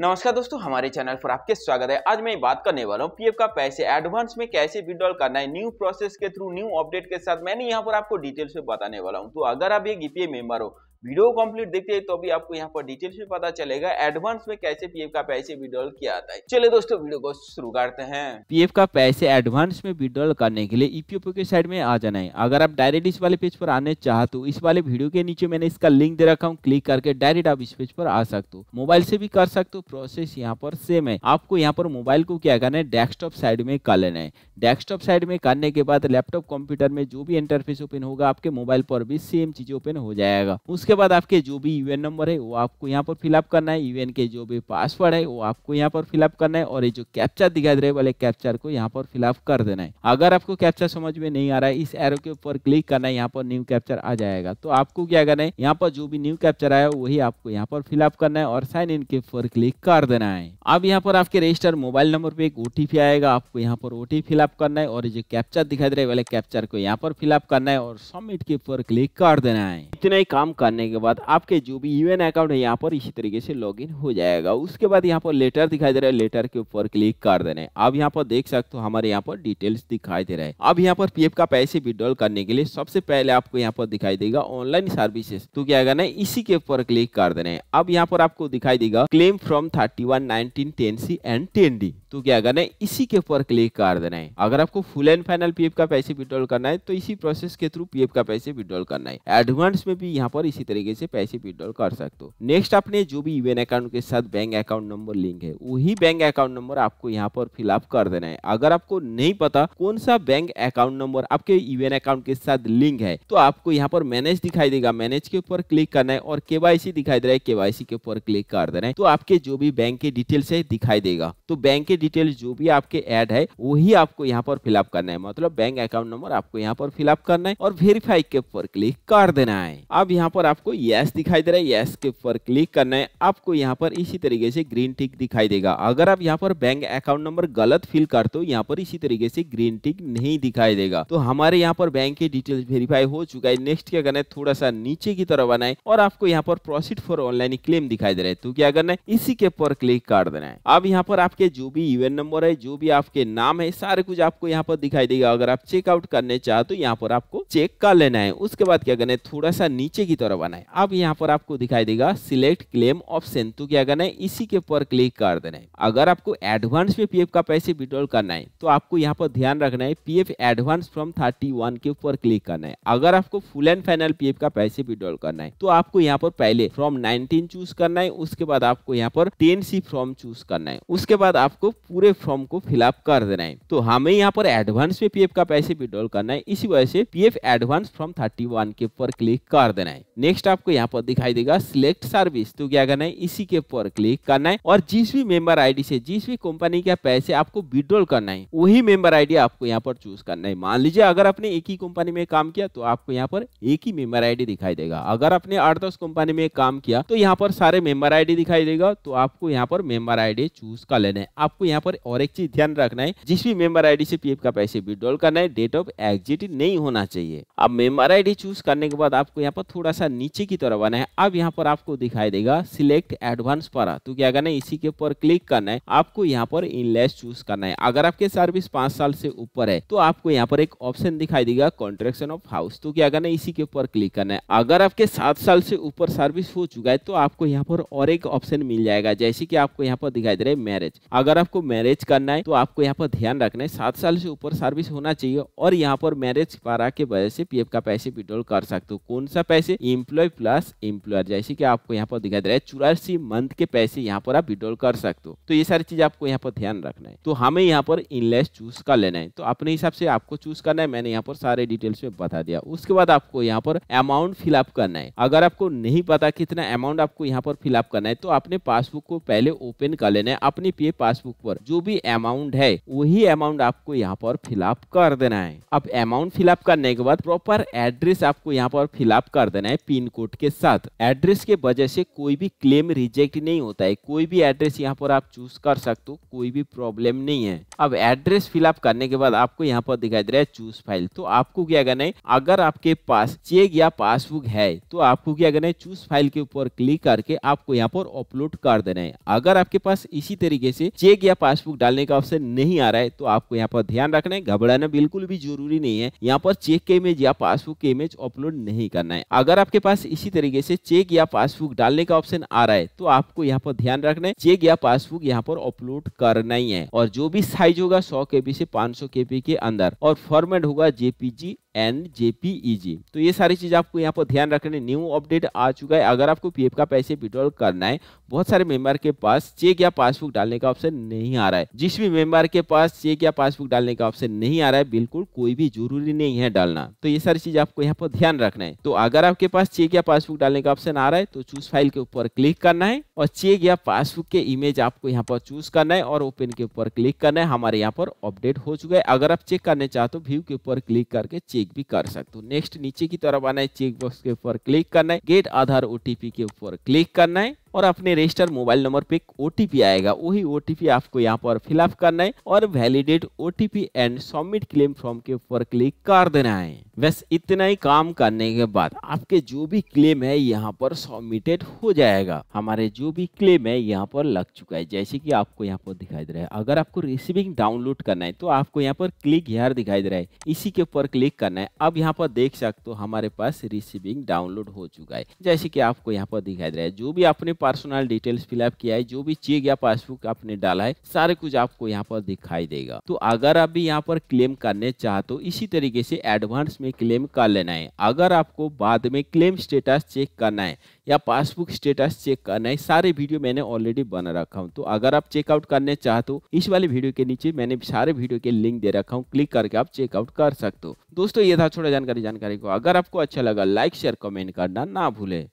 नमस्कार दोस्तों हमारे चैनल पर आपके स्वागत है आज मैं बात करने वाला हूँ पीएफ का पैसे एडवांस में कैसे विड्रॉल करना है न्यू प्रोसेस के थ्रू न्यू अपडेट के साथ मैंने यहाँ पर आपको डिटेल्स में बताने वाला हूँ तो अगर आप एक ईपीए e मेंबर हो वीडियो कंप्लीट देखते हैं तो अभी आपको यहाँ पर डिटेल में पता चलेगा एडवांस में कैसे पीएफ का पैसे विड्रॉल किया जाता है चले दोस्तों वीडियो को शुरू करते हैं पीएफ का पैसे एडवांस में विड्रॉल करने के लिए ईपीएफओ के साइड में आ जाना है अगर आप डायरेक्ट इस वाले पेज पर आने चाहते हो इस वाले वीडियो के नीचे मैंने इसका लिंक दे रखा हूँ क्लिक करके डायरेक्ट आप इस पेज पर आ सकते हो मोबाइल से भी कर सकते हो प्रोसेस यहाँ पर सेम है आपको यहाँ पर मोबाइल को क्या करना है डेस्कटॉप साइड में कर लेना है डेस्कटॉप साइड में करने के बाद लैपटॉप कंप्यूटर में जो भी इंटरफेस ओपन होगा आपके मोबाइल पर भी सेम चीज ओपन हो जाएगा उसके उसके बाद आपके जो भी यूएन e नंबर है वो आपको यहाँ पर फिलअप करना है यूएन e के जो भी पासवर्ड है वो आपको यहाँ पर फिलअप करना है और ये जो कैप्चर दिखाई दे रहे वाले कैप्चर को यहाँ पर फिलअप कर देना है अगर आपको कैप्चर समझ में नहीं आ रहा है इस एरो के ऊपर क्लिक करना है यहाँ पर न्यू कैप्चर आ जाएगा तो आपको क्या करना है यहाँ पर जो भी न्यू कैप्चर आया वही आपको यहाँ पर फिलअप करना है और साइन इन के ऊपर क्लिक कर देना है अब यहाँ पर आपके रजिस्टर मोबाइल नंबर पे एक ओटीपी आएगा आपको यहाँ पर ओटीपी फिलअप करना है और जो कैप्चर दिखाई दे रहे वाले कैप्चर को यहाँ पर फिलअप करना है और सबमिट के ऊपर क्लिक कर देना है इतना ही काम करने करने के बाद आपके जो भी यूएन अकाउंट है यहाँ पर इसी तरीके से लॉगिन हो जाएगा उसके बाद यहाँ पर लेटर दिखाई दे रहा है लेटर के ऊपर क्लिक कर देने अब यहाँ पर देख सकते हो हमारे यहाँ पर डिटेल्स दिखाई दे रहे हैं अब यहाँ पर पीएफ का पैसे विड्रॉल करने के लिए सबसे पहले आपको यहाँ पर दिखाई देगा ऑनलाइन सर्विसेज तो क्या करना है इसी के ऊपर क्लिक कर देने अब यहाँ पर आपको दिखाई देगा claim from thirty one nineteen ten C and ten तो क्या करना है इसी के ऊपर क्लिक कर देना है अगर आपको फुल एंड फाइनल पीएफ का पैसे विड्रॉल करना है तो इसी प्रोसेस के थ्रू पीएफ का पैसे विड्रॉल करना है एडवांस में भी यहाँ पर इसी तरीके से पैसे विड्रॉल कर सकते हो नेक्स्ट अपने जो भी इवेन अकाउंट के साथ बैंक अकाउंट नंबर लिंक है वही बैंक अकाउंट नंबर आपको यहाँ पर फिलअप कर देना है अगर आपको नहीं पता कौन सा बैंक अकाउंट नंबर आपके इवेन अकाउंट के साथ लिंक है तो आपको यहाँ पर मैनेज दिखाई देगा मैनेज के ऊपर क्लिक करना है और केवाईसी दिखाई दे रहा है केवाईसी के ऊपर क्लिक कर देना है तो आपके जो भी बैंक के डिटेल्स है दिखाई देगा तो बैंक के डिटेल जो भी आपके एड है वही आपको यहाँ पर फिलअप करना है मतलब बैंक अकाउंट नंबर आपको यहाँ पर फिलअप करना है और वेरीफाई के ऊपर क्लिक कर देना है अब यहाँ पर आपको यस दिखाई दे रहा है यस के ऊपर क्लिक करना है आपको यहाँ पर इसी तरीके से ग्रीन टिक दिखाई देगा अगर आप यहाँ पर बैंक अकाउंट नंबर गलत फिल करते हो यहाँ पर इसी तरीके से ग्रीन टिक नहीं दिखाई देगा तो हमारे यहाँ पर बैंक की डिटेल वेरीफाई हो चुका है नेक्स्ट क्या करना है थोड़ा सा नीचे की तरफ आना है और आपको यहाँ पर प्रोसिड फॉर ऑनलाइन क्लेम दिखाई दे रहा है तो क्या करना है इसी के ऊपर क्लिक कर देना है अब यहाँ पर आपके जो भी यूएन नंबर है जो भी आपके नाम है सारे कुछ आपको यहाँ पर दिखाई देगा अगर आप चेकआउट करने चाहते हो तो यहाँ पर आपको चेक कर लेना है उसके बाद क्या करना है थोड़ा सा नीचे की तरफ करवाना है अब यहाँ पर आपको दिखाई देगा सिलेक्ट क्लेम ऑप्शन तो क्या करना है इसी के ऊपर क्लिक कर देना है अगर आपको एडवांस में पीएफ का पैसे विड्रॉल करना है तो आपको यहाँ पर ध्यान रखना है पीएफ एडवांस फ्रॉम थर्टी के ऊपर क्लिक करना है अगर आपको फुल एंड फाइनल पीएफ का पैसे विड्रॉल करना है तो आपको यहाँ पर पहले फ्रॉम नाइनटीन चूज करना है उसके बाद आपको यहाँ पर टेन सी फॉर्म चूज करना है उसके बाद आपको पूरे फॉर्म को फिलअप कर देना है तो हमें यहाँ पर एडवांस में पीएफ का पैसे विड्रॉल करना है इसी वजह से पीएफ एडवांस फ्रॉम 31 के ऊपर क्लिक कर देना है नेक्स्ट नेक्स्ट आपको यहाँ पर दिखाई देगा सिलेक्ट सर्विस तो क्या करना है इसी के ऊपर क्लिक करना है और जिस भी मेंबर आईडी से जिस भी कंपनी का पैसे आपको विड्रॉल करना है वही मेंबर आईडी आपको यहाँ पर चूज करना है मान लीजिए अगर आपने एक ही कंपनी में काम किया तो आपको यहाँ पर एक ही मेंबर आईडी दिखाई देगा अगर आपने आठ दस कंपनी में काम किया तो यहाँ पर सारे मेंबर आईडी दिखाई देगा तो आपको यहाँ पर मेंबर आईडी चूज कर लेना है आपको यहाँ पर और एक चीज ध्यान रखना है जिस भी मेंबर आईडी से पीएफ का पैसे विड्रॉल करना है डेट ऑफ एग्जिट नहीं होना चाहिए अब मेंबर आईडी चूज करने के बाद आपको यहाँ पर थोड़ा सा नीचे की तरफ आना है अब यहाँ पर आपको दिखाई देगा सिलेक्ट एडवांस पर तो क्या करना है इसी के ऊपर क्लिक करना है आपको यहाँ पर इनलेस चूज करना है अगर आपके सर्विस पांच साल से ऊपर है तो आपको यहाँ पर एक ऑप्शन दिखाई देगा कॉन्ट्रेक्शन ऑफ हाउस तो क्या करना है इसी के ऊपर क्लिक करना है अगर आपके सात साल से ऊपर सर्विस हो चुका है तो आपको यहाँ पर और एक ऑप्शन मिल जाएगा जैसे की आपको यहाँ पर दिखाई दे रहा है मैरिज अगर आपको मैरिज करना है तो आपको यहाँ पर ध्यान रखना है सात साल से ऊपर सर्विस होना चाहिए और यहाँ पर मैरिज पारा के वजह से पीएफ का पैसे विड्रॉल कर सकते हो कौन सा पैसे इम्प्लॉय एम्प्लॉय प्लस एम्प्लॉयर जैसे कि आपको यहाँ पर दिखाई दे रहा है चौरासी मंथ के पैसे यहाँ पर आप विड्रॉल कर सकते हो तो ये सारी चीज आपको यहाँ पर ध्यान रखना है तो हमें यहाँ पर इनलेस चूज कर लेना है तो अपने हिसाब से आपको चूज करना है मैंने यहाँ पर सारे डिटेल्स में बता दिया उसके बाद आपको यहाँ पर अमाउंट फिलअप करना है अगर आपको नहीं पता कितना अमाउंट आपको यहाँ पर फिलअप करना है तो अपने पासबुक को पहले ओपन कर लेना है अपने पी पासबुक पर जो भी अमाउंट है वही अमाउंट आपको यहाँ पर फिलअप कर देना है अब अमाउंट फिलअप करने के बाद प्रॉपर एड्रेस आपको यहाँ पर फिलअप कर देना है पिन पिन कोड के साथ एड्रेस के वजह से कोई भी क्लेम रिजेक्ट नहीं होता है कोई भी एड्रेस यहाँ पर आप चूज कर सकते हो कोई भी प्रॉब्लम नहीं है अब एड्रेस फिलअप करने के बाद आपको यहाँ पर दिखाई दे रहा है चूज फाइल तो आपको क्या करना है अगर आपके पास चेक या पासबुक है तो आपको क्या करना है चूज फाइल के ऊपर क्लिक करके आपको यहाँ पर अपलोड कर देना है अगर आपके पास इसी तरीके से चेक या पासबुक डालने का ऑप्शन नहीं आ रहा है तो आपको यहाँ पर ध्यान रखना है घबराना बिल्कुल भी जरूरी नहीं है यहाँ पर चेक के इमेज या पासबुक के इमेज अपलोड नहीं करना है अगर आपके पास पास इसी तरीके से चेक या पासबुक डालने का ऑप्शन आ रहा है तो आपको यहाँ पर ध्यान रखना है चेक या पासबुक यहाँ पर अपलोड करना ही है और जो भी साइज होगा सौ के से पांच सौ के के अंदर और फॉर्मेट होगा जेपीजी एन जे ई जी तो ये सारी चीज़ आपको यहाँ पर ध्यान रखना न्यू अपडेट आ चुका है अगर आपको पीएफ का पैसे विड्रॉल करना है बहुत सारे मेंबर के पास चेक या पासबुक डालने का ऑप्शन नहीं आ रहा है जिस भी मेंबर के पास चेक या पासबुक डालने का ऑप्शन नहीं आ रहा है बिल्कुल कोई भी जरूरी नहीं है डालना तो ये सारी चीज़ आपको यहाँ पर ध्यान रखना है तो अगर आपके पास चेक या पासबुक डालने का ऑप्शन आ रहा है तो चूज फाइल के ऊपर क्लिक करना है और चेक या पासबुक के इमेज आपको यहाँ पर चूज करना है और ओपन के ऊपर क्लिक करना है हमारे यहाँ पर अपडेट हो चुका है अगर आप चेक करने चाहते हो व्यू के ऊपर क्लिक करके चेक चेक भी कर सकते हो नेक्स्ट नीचे की तरफ आना है चेक बॉक्स के ऊपर क्लिक करना है गेट आधार ओटीपी के ऊपर क्लिक करना है और अपने रजिस्टर मोबाइल नंबर पे ओ आएगा वही ओ आपको यहाँ पर फिलअप करना है और वैलिडेट ओ एंड सबमिट क्लेम फॉर्म के ऊपर क्लिक कर देना है बस इतना ही काम करने के बाद आपके जो भी क्लेम है यहाँ पर सबमिटेड हो जाएगा हमारे जो भी क्लेम है यहाँ पर लग चुका है जैसे कि आपको यहाँ पर दिखाई दे रहा है अगर आपको रिसीविंग डाउनलोड करना है तो आपको यहाँ पर क्लिक हेयर दिखाई दे रहा है इसी के ऊपर क्लिक करना है अब यहाँ पर देख सकते हो हमारे पास रिसीविंग डाउनलोड हो चुका है जैसे कि आपको यहाँ पर दिखाई दे रहा है जो भी आपने पर्सनल डिटेल्स फिलअप किया है जो भी चेक या पासबुक आपने डाला है सारे कुछ आपको यहाँ पर दिखाई देगा तो अगर आप भी यहाँ पर क्लेम करने चाहते हो इसी तरीके से एडवांस में क्लेम कर लेना है अगर आपको बाद में क्लेम स्टेटस चेक करना है या पासबुक स्टेटस चेक करना है सारे वीडियो मैंने ऑलरेडी बना रखा हूँ तो अगर आप चेकआउट करने चाहते हो इस वाले वीडियो के नीचे मैंने सारे वीडियो के लिंक दे रखा हूँ क्लिक करके आप चेकआउट कर सकते हो दोस्तों ये था छोटा जानकारी जानकारी को अगर आपको अच्छा लगा लाइक शेयर कमेंट करना ना भूले